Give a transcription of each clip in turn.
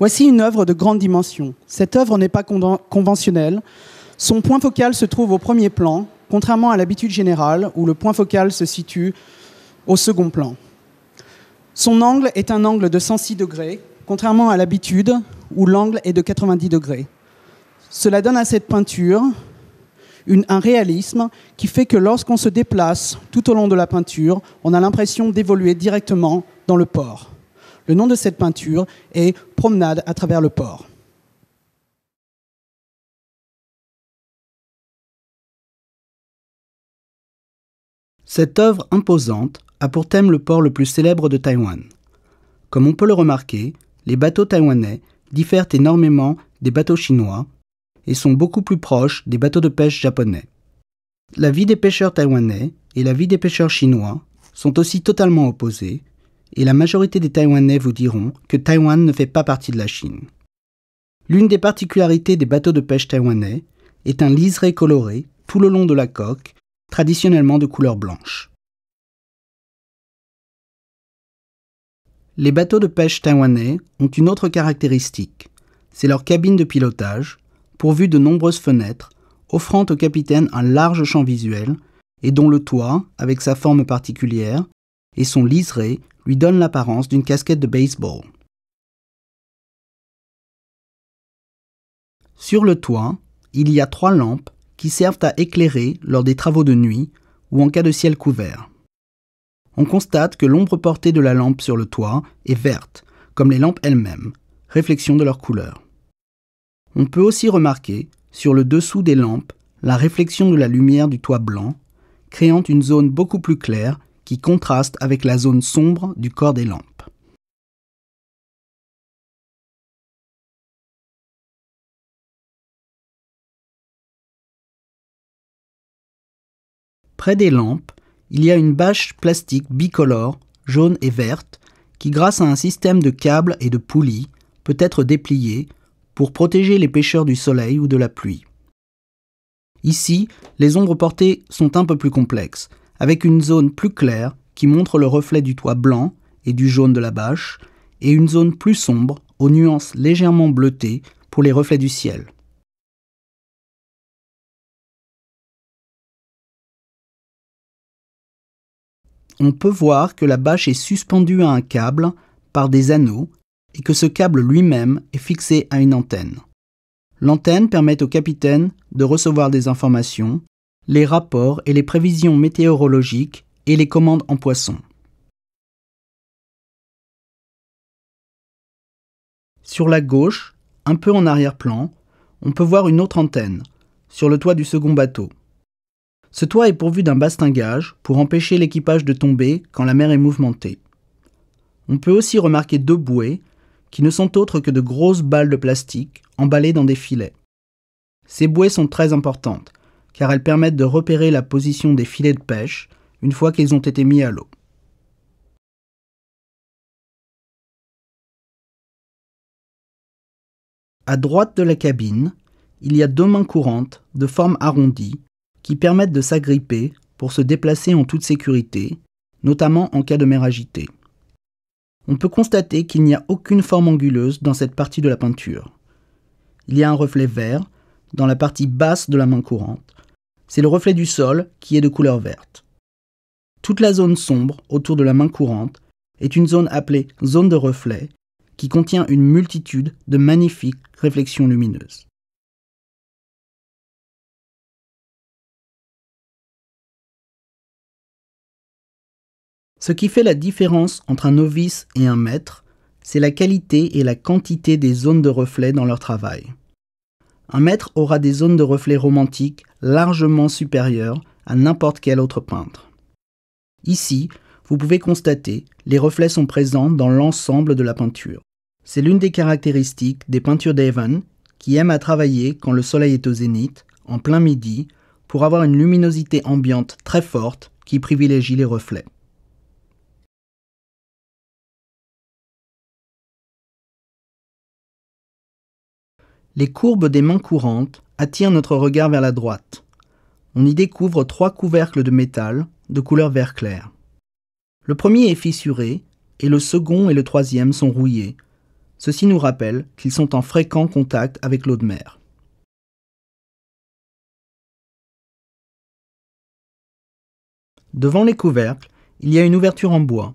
Voici une œuvre de grande dimension. Cette œuvre n'est pas conventionnelle. Son point focal se trouve au premier plan, contrairement à l'habitude générale où le point focal se situe au second plan. Son angle est un angle de 106 degrés, contrairement à l'habitude où l'angle est de 90 degrés. Cela donne à cette peinture un réalisme qui fait que lorsqu'on se déplace tout au long de la peinture, on a l'impression d'évoluer directement dans le port. Le nom de cette peinture est Promenade à travers le port. Cette œuvre imposante a pour thème le port le plus célèbre de Taïwan. Comme on peut le remarquer, les bateaux taïwanais diffèrent énormément des bateaux chinois et sont beaucoup plus proches des bateaux de pêche japonais. La vie des pêcheurs taïwanais et la vie des pêcheurs chinois sont aussi totalement opposées et la majorité des Taïwanais vous diront que Taïwan ne fait pas partie de la Chine. L'une des particularités des bateaux de pêche taïwanais est un liseré coloré tout le long de la coque, traditionnellement de couleur blanche. Les bateaux de pêche taïwanais ont une autre caractéristique, c'est leur cabine de pilotage, pourvue de nombreuses fenêtres, offrant au capitaine un large champ visuel et dont le toit, avec sa forme particulière, et son liseré lui donne l'apparence d'une casquette de baseball. Sur le toit, il y a trois lampes qui servent à éclairer lors des travaux de nuit ou en cas de ciel couvert. On constate que l'ombre portée de la lampe sur le toit est verte, comme les lampes elles-mêmes, réflexion de leur couleur. On peut aussi remarquer, sur le dessous des lampes, la réflexion de la lumière du toit blanc, créant une zone beaucoup plus claire qui contraste avec la zone sombre du corps des lampes. Près des lampes, il y a une bâche plastique bicolore, jaune et verte, qui grâce à un système de câbles et de poulies peut être dépliée pour protéger les pêcheurs du soleil ou de la pluie. Ici, les ombres portées sont un peu plus complexes, avec une zone plus claire qui montre le reflet du toit blanc et du jaune de la bâche, et une zone plus sombre aux nuances légèrement bleutées pour les reflets du ciel. On peut voir que la bâche est suspendue à un câble par des anneaux et que ce câble lui-même est fixé à une antenne. L'antenne permet au capitaine de recevoir des informations les rapports et les prévisions météorologiques et les commandes en poisson. Sur la gauche, un peu en arrière-plan, on peut voir une autre antenne, sur le toit du second bateau. Ce toit est pourvu d'un bastingage pour empêcher l'équipage de tomber quand la mer est mouvementée. On peut aussi remarquer deux bouées, qui ne sont autres que de grosses balles de plastique emballées dans des filets. Ces bouées sont très importantes, car elles permettent de repérer la position des filets de pêche une fois qu'ils ont été mis à l'eau. À droite de la cabine, il y a deux mains courantes de forme arrondie qui permettent de s'agripper pour se déplacer en toute sécurité, notamment en cas de mer agitée. On peut constater qu'il n'y a aucune forme anguleuse dans cette partie de la peinture. Il y a un reflet vert dans la partie basse de la main courante, c'est le reflet du sol qui est de couleur verte. Toute la zone sombre autour de la main courante est une zone appelée zone de reflet qui contient une multitude de magnifiques réflexions lumineuses. Ce qui fait la différence entre un novice et un maître, c'est la qualité et la quantité des zones de reflet dans leur travail. Un maître aura des zones de reflets romantiques largement supérieures à n'importe quel autre peintre. Ici, vous pouvez constater, les reflets sont présents dans l'ensemble de la peinture. C'est l'une des caractéristiques des peintures d'Evan, qui aiment à travailler quand le soleil est au zénith, en plein midi, pour avoir une luminosité ambiante très forte qui privilégie les reflets. les courbes des mains courantes attirent notre regard vers la droite. On y découvre trois couvercles de métal de couleur vert clair. Le premier est fissuré et le second et le troisième sont rouillés. Ceci nous rappelle qu'ils sont en fréquent contact avec l'eau de mer. Devant les couvercles, il y a une ouverture en bois.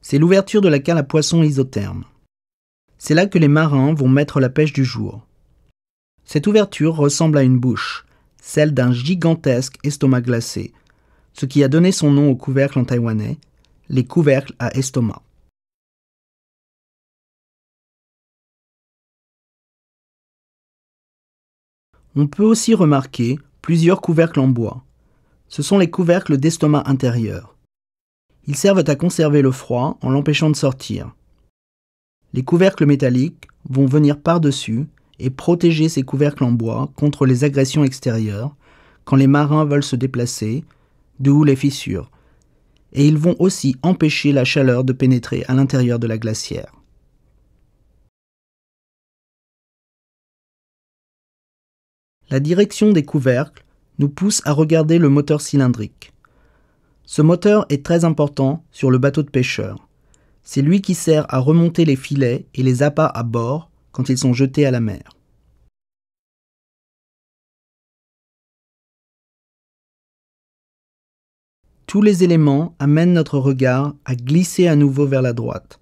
C'est l'ouverture de la cale à poissons isotherme. C'est là que les marins vont mettre la pêche du jour. Cette ouverture ressemble à une bouche, celle d'un gigantesque estomac glacé, ce qui a donné son nom au couvercle en taïwanais, les couvercles à estomac. On peut aussi remarquer plusieurs couvercles en bois. Ce sont les couvercles d'estomac intérieur. Ils servent à conserver le froid en l'empêchant de sortir. Les couvercles métalliques vont venir par-dessus et protéger ces couvercles en bois contre les agressions extérieures quand les marins veulent se déplacer, d'où les fissures. Et ils vont aussi empêcher la chaleur de pénétrer à l'intérieur de la glacière. La direction des couvercles nous pousse à regarder le moteur cylindrique. Ce moteur est très important sur le bateau de pêcheur. C'est lui qui sert à remonter les filets et les appâts à bord quand ils sont jetés à la mer. Tous les éléments amènent notre regard à glisser à nouveau vers la droite,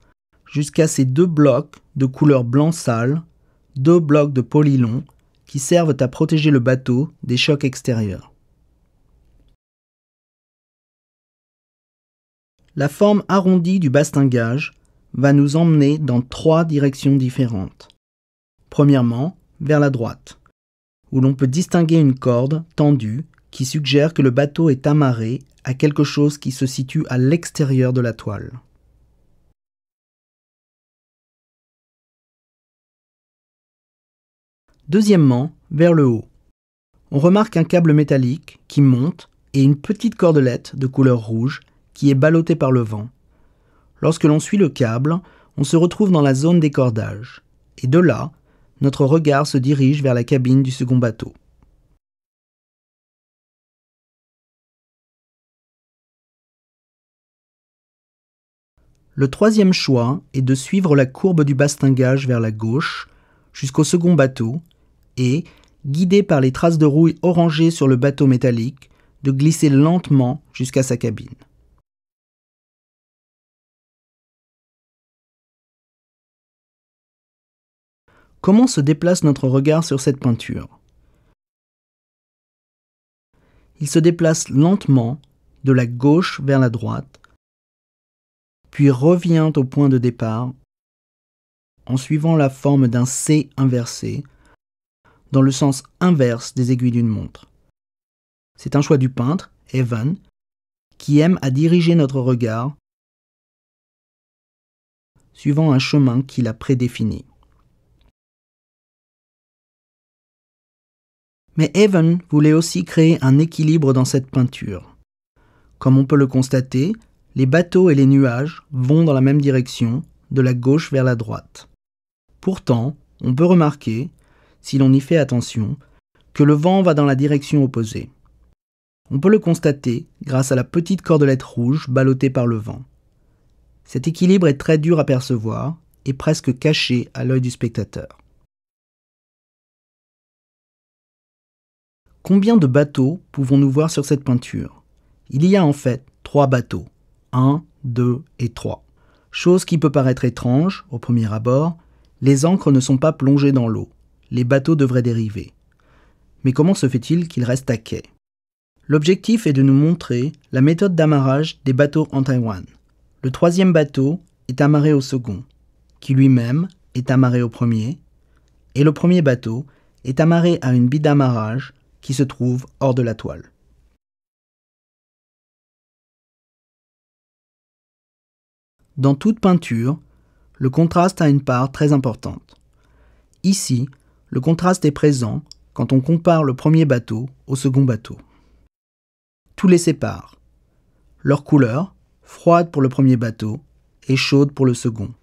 jusqu'à ces deux blocs de couleur blanc sale, deux blocs de polylon qui servent à protéger le bateau des chocs extérieurs. La forme arrondie du bastingage va nous emmener dans trois directions différentes. Premièrement, vers la droite, où l'on peut distinguer une corde tendue qui suggère que le bateau est amarré à quelque chose qui se situe à l'extérieur de la toile. Deuxièmement, vers le haut. On remarque un câble métallique qui monte et une petite cordelette de couleur rouge qui est ballottée par le vent. Lorsque l'on suit le câble, on se retrouve dans la zone des cordages. Et de là, notre regard se dirige vers la cabine du second bateau. Le troisième choix est de suivre la courbe du bastingage vers la gauche jusqu'au second bateau et, guidé par les traces de rouille orangées sur le bateau métallique, de glisser lentement jusqu'à sa cabine. comment se déplace notre regard sur cette peinture Il se déplace lentement de la gauche vers la droite, puis revient au point de départ en suivant la forme d'un C inversé dans le sens inverse des aiguilles d'une montre. C'est un choix du peintre, Evan, qui aime à diriger notre regard suivant un chemin qu'il a prédéfini. Mais Evan voulait aussi créer un équilibre dans cette peinture. Comme on peut le constater, les bateaux et les nuages vont dans la même direction, de la gauche vers la droite. Pourtant, on peut remarquer, si l'on y fait attention, que le vent va dans la direction opposée. On peut le constater grâce à la petite cordelette rouge ballottée par le vent. Cet équilibre est très dur à percevoir et presque caché à l'œil du spectateur. Combien de bateaux pouvons-nous voir sur cette peinture Il y a en fait trois bateaux, 1, 2 et 3. Chose qui peut paraître étrange au premier abord, les ancres ne sont pas plongées dans l'eau, les bateaux devraient dériver. Mais comment se fait-il qu'ils restent à quai L'objectif est de nous montrer la méthode d'amarrage des bateaux en Taïwan. Le troisième bateau est amarré au second, qui lui-même est amarré au premier, et le premier bateau est amarré à une bille d'amarrage qui se trouve hors de la toile. Dans toute peinture, le contraste a une part très importante. Ici, le contraste est présent quand on compare le premier bateau au second bateau. Tout les sépare. Leur couleur, froide pour le premier bateau et chaude pour le second.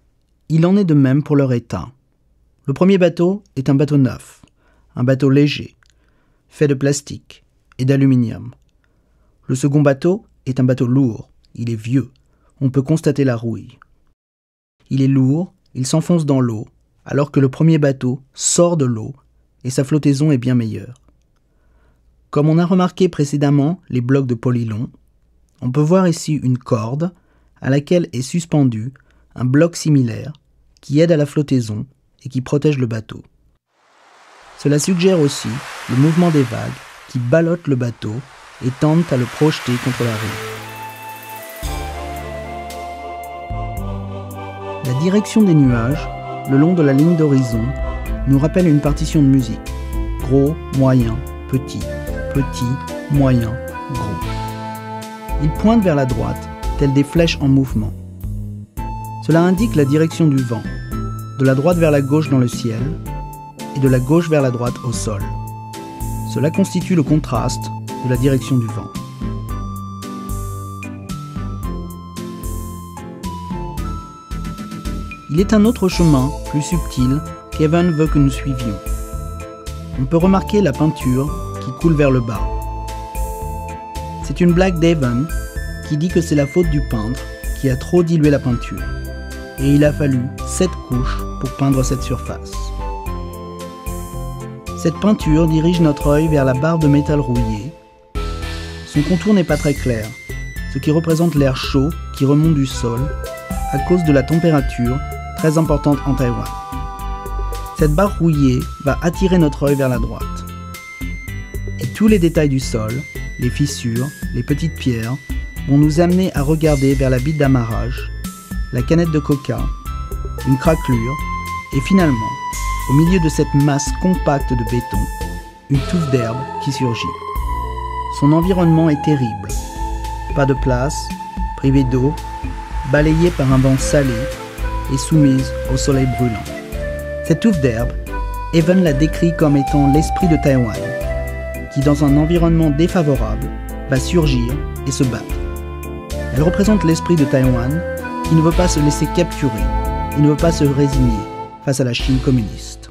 Il en est de même pour leur état. Le premier bateau est un bateau neuf, un bateau léger, fait de plastique et d'aluminium. Le second bateau est un bateau lourd, il est vieux, on peut constater la rouille. Il est lourd, il s'enfonce dans l'eau, alors que le premier bateau sort de l'eau et sa flottaison est bien meilleure. Comme on a remarqué précédemment les blocs de polylon, on peut voir ici une corde à laquelle est suspendu un bloc similaire qui aide à la flottaison et qui protège le bateau. Cela suggère aussi le mouvement des vagues qui ballottent le bateau et tentent à le projeter contre la rive. La direction des nuages, le long de la ligne d'horizon, nous rappelle une partition de musique. Gros, moyen, petit, petit, moyen, gros. Ils pointent vers la droite, tels des flèches en mouvement. Cela indique la direction du vent, de la droite vers la gauche dans le ciel, et de la gauche vers la droite au sol. Cela constitue le contraste de la direction du vent. Il est un autre chemin, plus subtil, qu'Evan veut que nous suivions. On peut remarquer la peinture qui coule vers le bas. C'est une blague d'Evan qui dit que c'est la faute du peintre qui a trop dilué la peinture. Et il a fallu 7 couches pour peindre cette surface. Cette peinture dirige notre œil vers la barre de métal rouillé. Son contour n'est pas très clair, ce qui représente l'air chaud qui remonte du sol à cause de la température très importante en Taïwan. Cette barre rouillée va attirer notre œil vers la droite. Et tous les détails du sol, les fissures, les petites pierres, vont nous amener à regarder vers la bite d'amarrage, la canette de coca, une craquelure et finalement au milieu de cette masse compacte de béton, une touffe d'herbe qui surgit. Son environnement est terrible. Pas de place, privée d'eau, balayée par un vent salé et soumise au soleil brûlant. Cette touffe d'herbe, Evan la décrit comme étant l'esprit de Taïwan, qui dans un environnement défavorable va surgir et se battre. Elle représente l'esprit de Taïwan qui ne veut pas se laisser capturer, il ne veut pas se résigner, à la Chine communiste.